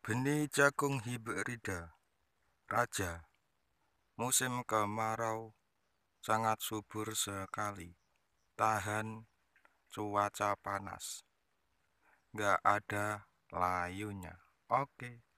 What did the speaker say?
Benih jagung hibrida Raja Musim kemarau sangat subur sekali Tahan cuaca panas Gak ada layunya Oke okay.